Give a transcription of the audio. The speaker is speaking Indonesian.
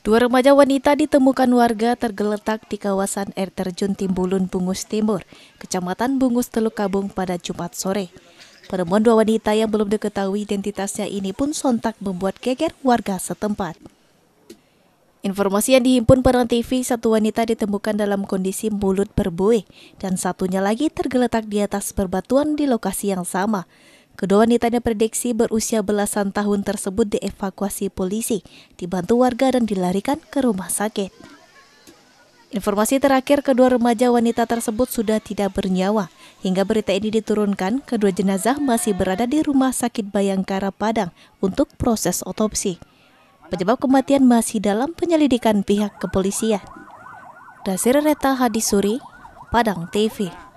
Dua remaja wanita ditemukan warga tergeletak di kawasan air terjun Timbulun Bungus Timur, Kecamatan Bungus Teluk Kabung pada Jumat sore. Penemuan dua wanita yang belum diketahui identitasnya ini pun sontak membuat geger warga setempat. Informasi yang dihimpun pada TV, satu wanita ditemukan dalam kondisi mulut berbuih dan satunya lagi tergeletak di atas perbatuan di lokasi yang sama. Kedua wanita yang prediksi berusia belasan tahun tersebut dievakuasi polisi, dibantu warga dan dilarikan ke rumah sakit. Informasi terakhir kedua remaja wanita tersebut sudah tidak bernyawa. Hingga berita ini diturunkan, kedua jenazah masih berada di Rumah Sakit Bayangkara Padang untuk proses otopsi. Penyebab kematian masih dalam penyelidikan pihak kepolisian. Dasir Reta Hadisuri, Padang TV.